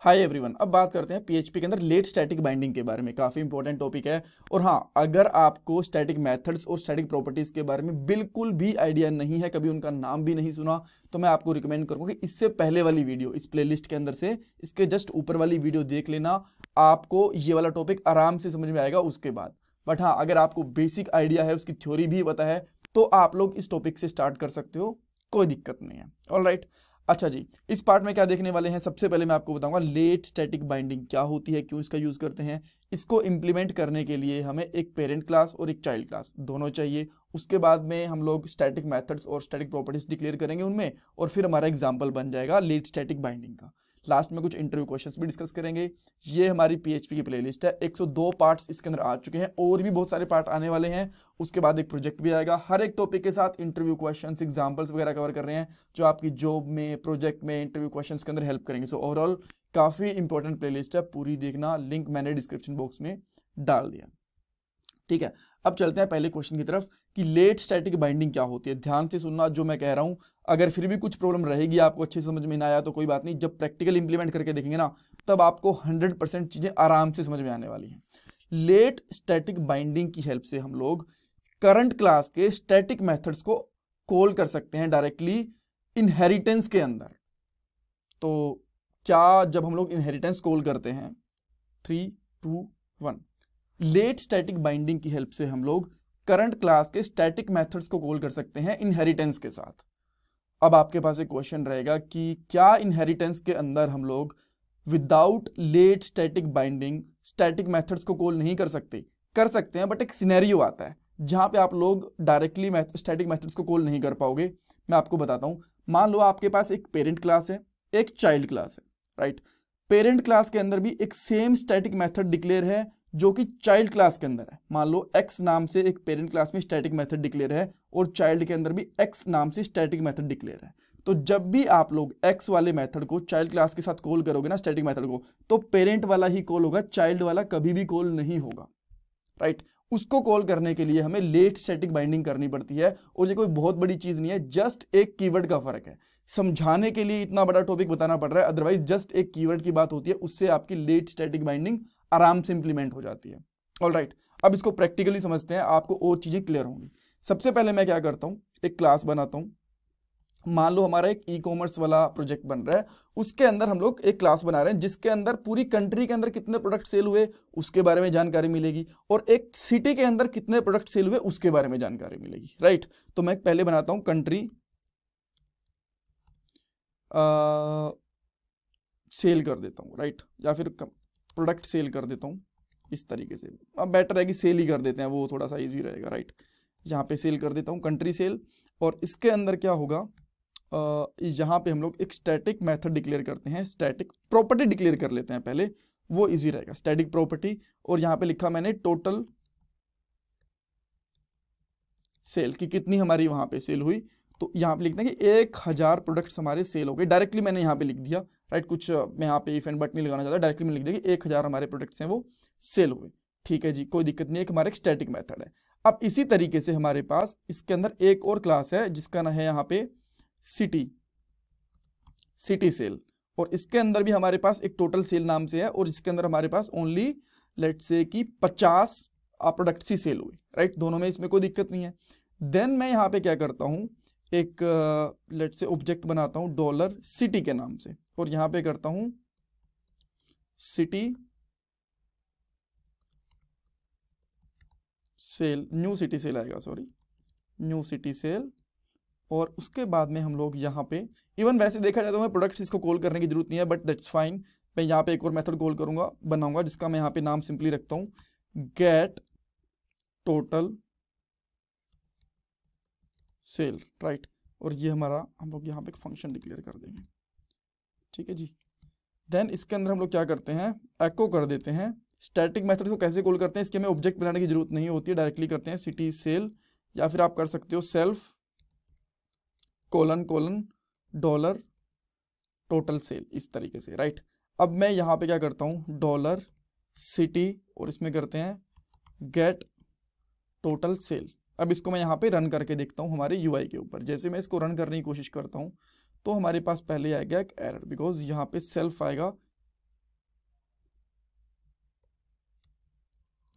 hi everyone अब बात करते हैं पीएचपी के अंदर लेट स्टैटिक बाइंडिंग के बारे में काफ़ी इंपॉर्टेंट टॉपिक है और हाँ अगर आपको स्टैटिक मेथड्स और स्टैटिक प्रॉपर्टीज़ के बारे में बिल्कुल भी आइडिया नहीं है कभी उनका नाम भी नहीं सुना तो मैं आपको रिकमेंड करूँगा कि इससे पहले वाली वीडियो इस प्ले के अंदर से इसके जस्ट ऊपर वाली वीडियो देख लेना आपको ये वाला टॉपिक आराम से समझ में आएगा उसके बाद बट हाँ अगर आपको बेसिक आइडिया है उसकी थ्योरी भी पता है तो आप लोग इस टॉपिक से स्टार्ट कर सकते हो कोई दिक्कत नहीं है ऑल राइट अच्छा जी इस पार्ट में क्या देखने वाले हैं सबसे पहले मैं आपको बताऊंगा लेट स्टैटिक बाइंडिंग क्या होती है क्यों इसका यूज़ करते हैं इसको इम्प्लीमेंट करने के लिए हमें एक पेरेंट क्लास और एक चाइल्ड क्लास दोनों चाहिए उसके बाद में हम लोग स्टैटिक मेथड्स और स्टैटिक प्रॉपर्टीज डिक्लेयर करेंगे उनमें और फिर हमारा एग्जाम्पल बन जाएगा लेट स्टैटिक बाइंडिंग का लास्ट में कुछ इंटरव्यू क्वेश्चंस भी डिस्कस करेंगे ये हमारी पीएचपी की प्लेलिस्ट है 102 पार्ट्स इसके अंदर आ चुके हैं और भी बहुत सारे पार्ट आने वाले हैं उसके बाद एक प्रोजेक्ट भी आएगा हर एक टॉपिक के साथ इंटरव्यू क्वेश्चन एग्जाम्पल्स वगैरह कवर कर रहे हैं जो आपकी जॉब में प्रोजेक्ट में इंटरव्यू क्वेश्चन के अंदर हेल्प करेंगे सो ओवरऑल काफ़ी इंपॉर्टेंट प्ले है पूरी देखना लिंक मैंने डिस्क्रिप्शन बॉक्स में डाल दिया ठीक है अब चलते हैं पहले क्वेश्चन की तरफ कि लेट स्टैटिक बाइंडिंग क्या होती है ध्यान से सुनना जो मैं कह रहा हूं अगर फिर भी कुछ प्रॉब्लम रहेगी आपको अच्छे समझ में ना आया तो कोई बात नहीं जब प्रैक्टिकल इंप्लीमेंट करके देखेंगे ना तब आपको 100% चीज़ें आराम से समझ में आने वाली हैं लेट स्टैटिक बाइंडिंग की हेल्प से हम लोग करंट क्लास के स्टैटिक मैथड्स को कॉल कर सकते हैं डायरेक्टली इनहेरिटेंस के अंदर तो क्या जब हम लोग इनहेरिटेंस कॉल करते हैं three two one late static binding की हेल्प से हम लोग करंट क्लास के स्टैटिक मेथड्स को कॉल कर सकते हैं इनहेरिटेंस के साथ अब आपके पास एक क्वेश्चन रहेगा कि क्या इनहेरिटेंस के अंदर हम लोग without late static binding static methods को कॉल नहीं कर सकते कर सकते हैं बट एक सिनेरियो आता है जहां पे आप लोग डायरेक्टली स्टैटिक मेथड्स को कॉल नहीं कर पाओगे मैं आपको बताता हूँ मान लो आपके पास एक पेरेंट क्लास है एक चाइल्ड क्लास है राइट पेरेंट क्लास के अंदर भी एक सेम स्टैटिक मेथड डिक्लेयर है जो कि चाइल्ड क्लास के अंदर है मान लो एक्स नाम से एक पेरेंट क्लास में स्टैटिक मेथड डिक्लेयर है और चाइल्ड के अंदर भी एक्स नाम से स्टैटिक मेथड डिक्लेयर है तो जब भी आप लोग एक्स वाले मेथड को चाइल्ड क्लास के साथ कॉल करोगे ना स्टैटिक मेथड को तो पेरेंट वाला ही कॉल होगा चाइल्ड वाला कभी भी कॉल नहीं होगा राइट उसको कॉल करने के लिए हमें लेट स्टैटिक बाइंडिंग करनी पड़ती है और ये कोई बहुत बड़ी चीज़ नहीं है जस्ट एक कीवर्ड का फर्क है समझाने के लिए इतना बड़ा टॉपिक बताना पड़ रहा है अदरवाइज जस्ट एक कीवर्ड की बात होती है उससे आपकी लेट स्टैटिक बाइंडिंग आराम से इंप्लीमेंट हो जाती है ऑल right, अब इसको प्रैक्टिकली समझते हैं आपको और चीज़ें क्लियर होंगी सबसे पहले मैं क्या करता हूँ एक क्लास बनाता हूँ मान लो हमारा एक ई कॉमर्स वाला प्रोजेक्ट बन रहा है उसके अंदर हम लोग एक क्लास बना रहे हैं जिसके अंदर पूरी कंट्री के अंदर कितने प्रोडक्ट सेल हुए उसके बारे में जानकारी मिलेगी और एक सिटी के अंदर कितने प्रोडक्ट सेल हुए उसके बारे में जानकारी मिलेगी राइट तो मैं पहले बनाता हूँ कंट्री सेल कर देता हूँ राइट या फिर प्रोडक्ट सेल कर देता हूँ इस तरीके से अब बेटर है कि सेल ही कर देते हैं वो थोड़ा सा ईजी रहेगा राइट यहाँ पे सेल कर देता हूँ कंट्री सेल और इसके अंदर क्या होगा आ, यहाँ पे हम लोग एक स्टैटिक मेथड डिक्लेयर करते हैं स्टैटिक प्रॉपर्टी डिक्लेयर कर लेते हैं पहले वो इजी रहेगा स्टैटिक प्रॉपर्टी और यहाँ पे लिखा मैंने टोटल सेल कि कितनी हमारी वहाँ पे सेल हुई तो यहाँ पे लिखते हैं कि एक हज़ार प्रोडक्ट्स हमारे सेल हो गए डायरेक्टली मैंने यहाँ पे लिख दिया राइट कुछ मैं यहाँ पे इफ एंड बट नहीं लगाना चाहता डायरेक्टली मैंने लिख दिया कि एक हज़ार हमारे प्रोडक्ट्स हैं वो सेल हुए ठीक है जी कोई दिक्कत नहीं है हमारा एक स्टैटिक मैथड है अब इसी तरीके से हमारे पास इसके अंदर एक और क्लास है जिसका नाम है यहाँ पे सिटी सिटी सेल और इसके अंदर भी हमारे पास एक टोटल सेल नाम से है और इसके अंदर हमारे पास ओनली लेट से कि पचास प्रोडक्ट्स ही सेल हुए राइट दोनों में इसमें कोई दिक्कत नहीं है देन मैं यहाँ पे क्या करता हूँ एक लेट से ऑब्जेक्ट बनाता हूँ डॉलर सिटी के नाम से और यहाँ पे करता हूँ city sale new city sale आएगा सॉरी न्यू सिटी सेल और उसके बाद में हम लोग यहाँ पे इवन वैसे देखा जाए तो प्रोडक्ट इसको कॉल करने की जरूरत नहीं है बट दैट्स फाइन मैं यहाँ पे एक और मेथड कॉल करूँगा बनाऊँगा जिसका मैं यहाँ पे नाम सिंपली रखता हूँ गेट टोटल सेल राइट और ये हमारा हम लोग यहाँ पे एक फंक्शन डिक्लेयर कर देंगे ठीक है जी देन इसके अंदर हम लोग क्या करते हैं एक्ो कर देते हैं स्टैटिक मेथड को कैसे कॉल करते हैं इसके हमें ऑब्जेक्ट बनाने की जरूरत नहीं होती है डायरेक्टली करते हैं सिटी सेल या फिर आप कर सकते हो self colon colon dollar total sale इस तरीके से राइट अब मैं यहाँ पे क्या करता हूँ डॉलर सिटी और इसमें करते हैं गेट टोटल सेल अब इसको मैं यहाँ पे रन करके देखता हूँ हमारे यू के ऊपर जैसे मैं इसको रन करने की कोशिश करता हूँ तो हमारे पास पहले आएगा एक एरर बिकॉज यहाँ पे सेल्फ आएगा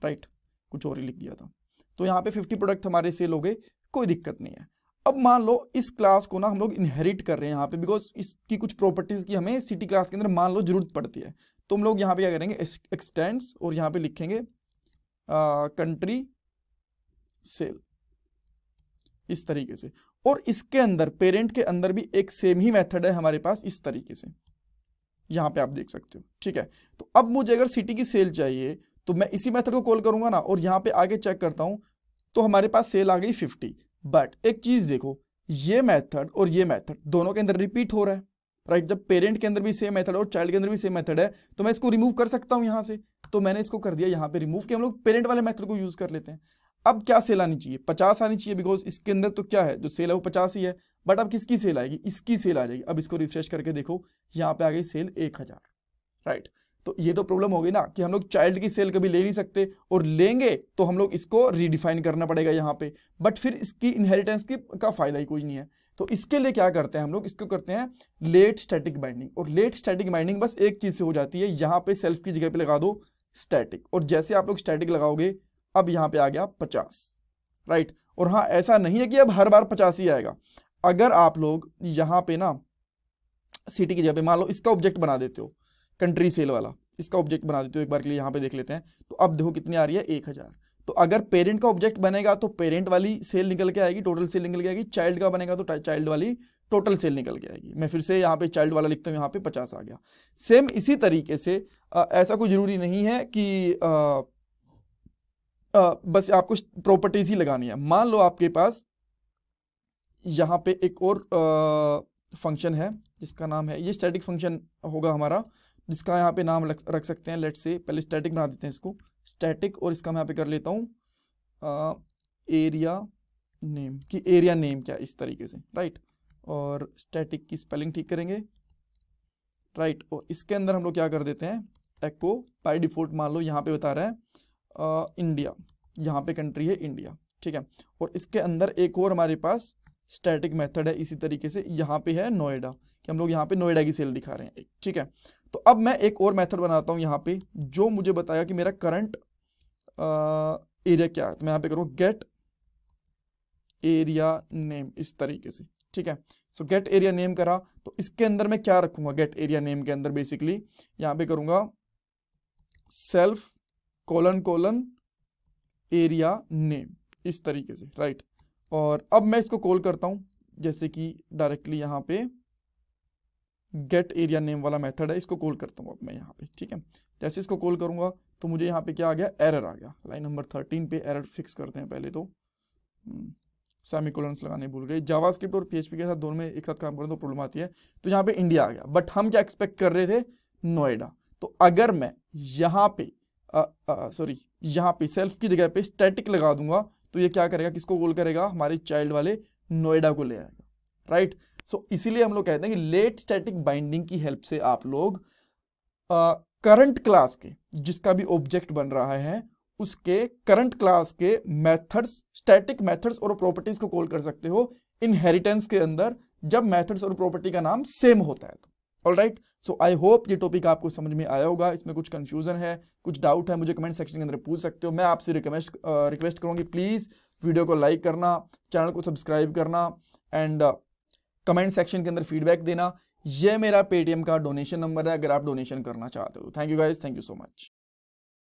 राइट right, कुछ और ही लिख दिया था तो यहाँ पे 50 प्रोडक्ट हमारे सेल हो गए कोई दिक्कत नहीं है अब मान लो इस क्लास को ना हम लोग इनहेरिट कर रहे हैं यहाँ पे बिकॉज इसकी कुछ प्रॉपर्टीज़ की हमें सिटी क्लास के अंदर मान लो जरूरत पड़ती है तो हम लोग यहाँ पे क्या करेंगे एक्सटेंड्स और यहाँ पे लिखेंगे कंट्री सेल इस तरीके से और इसके अंदर पेरेंट के अंदर भी एक सेम ही मेथड है हमारे पास इस तरीके से यहां पे आप देख सकते हो ठीक है तो अब मुझे अगर सिटी की सेल चाहिए तो मैं इसी मेथड को कॉल करूंगा ना और यहां पे आगे चेक करता हूं तो हमारे पास सेल आ गई फिफ्टी बट एक चीज़ देखो ये मैथड और ये मैथड दोनों के अंदर रिपीट हो रहा है राइट जब पेरेंट के अंदर भी सेम मेथड और चाइल्ड के अंदर भी सेम मेथड है तो मैं इसको रिमूव कर सकता हूं यहां से तो मैंने इसको कर दिया यहां पे रिमूव कि हम लोग पेरेंट वाले मेथड को यूज़ कर लेते हैं अब क्या सेल आनी चाहिए पचास आनी चाहिए बिकॉज इसके अंदर तो क्या है जो सेल है वो पचास ही है बट अब किसकी सेल आएगी इसकी सेल आ जाएगी अब इसको रिफ्रेश करके देखो यहाँ पे आ गई सेल एक हज़ार राइट तो ये तो प्रॉब्लम हो गई ना कि हम लोग चाइल्ड की सेल कभी ले नहीं सकते और लेंगे तो हम लोग इसको रिडिफाइन करना पड़ेगा यहाँ पे बट फिर इसकी इनहेरिटेंस की का फायदा ही कोई नहीं है तो इसके लिए क्या करते हैं हम लोग इसको करते हैं लेट स्टैटिक बाइंडिंग और लेट स्टैटिक बाइंडिंग बस एक चीज़ से हो जाती है यहाँ पे सेल्फ की जगह पे लगा दो स्टैटिक और जैसे आप लोग स्टैटिक लगाओगे अब यहां पे आ गया पचास राइट और हां ऐसा नहीं है कि अब हर बार पचास ही आएगा अगर आप लोग यहां पे ना सिटी की जगह पे मान लो इसका ऑब्जेक्ट बना देते हो कंट्री सेल वाला इसका ऑब्जेक्ट बना देते हो एक बार के लिए यहां पे देख लेते हैं तो अब देखो कितनी आ रही है एक हज़ार तो अगर पेरेंट का ऑब्जेक्ट बनेगा तो पेरेंट वाली सेल निकल के आएगी टोटल सेल निकल के आएगी चाइल्ड का बनेगा तो चाइल्ड वाली टोटल सेल निकल के आएगी मैं फिर से यहाँ पे चाइल्ड वाला लिखता हूँ यहाँ पे पचास आ गया सेम इसी तरीके से आ, ऐसा कोई ज़रूरी नहीं है कि आ, आ, बस आपको प्रॉपर्टीज ही लगानी है मान लो आपके पास यहाँ पे एक और फंक्शन है जिसका नाम है ये स्टैटिक फंक्शन होगा हमारा जिसका यहाँ पे नाम रख सकते हैं लेट से पहले स्टैटिक बना देते हैं इसको स्टैटिक और इसका मैं यहाँ पे कर लेता हूँ एरिया नेम कि एरिया नेम क्या इस तरीके से राइट और स्टैटिक की स्पेलिंग ठीक करेंगे राइट और इसके अंदर हम लोग क्या कर देते हैं एक्को बाई डिफॉल्ट मान लो यहाँ पे बता रहे हैं इंडिया यहाँ पे कंट्री है इंडिया ठीक है और इसके अंदर एक और हमारे पास स्टैटिक मेथड है इसी तरीके से यहाँ पे है नोएडा कि हम लोग यहाँ पे नोएडा की सेल दिखा रहे हैं ठीक है तो अब मैं एक और मेथड बनाता हूँ यहाँ पे जो मुझे बताया कि मेरा करंट एरिया क्या है तो मैं यहाँ पे करूँ गेट एरिया नेम इस तरीके से ठीक है सो गेट एरिया नेम करा तो इसके अंदर मैं क्या रखूंगा गेट एरिया नेम के अंदर बेसिकली यहाँ पे करूँगा self colon colon area name इस तरीके से राइट और अब मैं इसको कॉल करता हूं जैसे कि डायरेक्टली यहां पे गेट एरिया नेम वाला मेथड है इसको कॉल करता हूं अब मैं यहां पे ठीक है जैसे इसको कॉल करूंगा तो मुझे यहां पे क्या आ गया एरर आ गया लाइन नंबर थर्टीन पे एरर फिक्स करते हैं पहले तो सेमी हम्म, कोलन लगाने भूल गए जावा स्क्रिप्ट और पीएचपी के साथ दोनों में एक साथ काम करें तो प्रॉब्लम आती है तो यहाँ पे इंडिया आ गया बट हम क्या एक्सपेक्ट कर रहे थे नोएडा तो अगर मैं यहाँ पे सॉरी यहाँ पे सेल्फ की जगह पे स्टैटिक लगा दूंगा तो ये क्या करेगा किसको कॉल करेगा हमारे चाइल्ड वाले नोएडा को ले आएगा राइट सो इसीलिए हम लोग कहते हैं कि लेट स्टैटिक बाइंडिंग की हेल्प से आप लोग करंट क्लास के जिसका भी ऑब्जेक्ट बन रहा है उसके करंट क्लास के मेथड्स स्टैटिक मेथड्स और प्रॉपर्टीज को कॉल कर सकते हो इनहेरिटेंस के अंदर जब मेथड्स और प्रॉपर्टी का नाम सेम होता है तो all right so I hope ये टॉपिक आपको समझ में आया होगा इसमें कुछ कन्फ्यूजन है कुछ डाउट है मुझे कमेंट सेक्शन के अंदर पूछ सकते हो मैं आपसे रिक्वेस्ट रिक्वेस्ट करूँगी प्लीज़ वीडियो को लाइक करना चैनल को सब्सक्राइब करना एंड कमेंट सेक्शन के अंदर फीडबैक देना ये मेरा पेटीएम का डोनेशन नंबर है अगर आप डोनेशन करना चाहते हो thank you guys thank you so much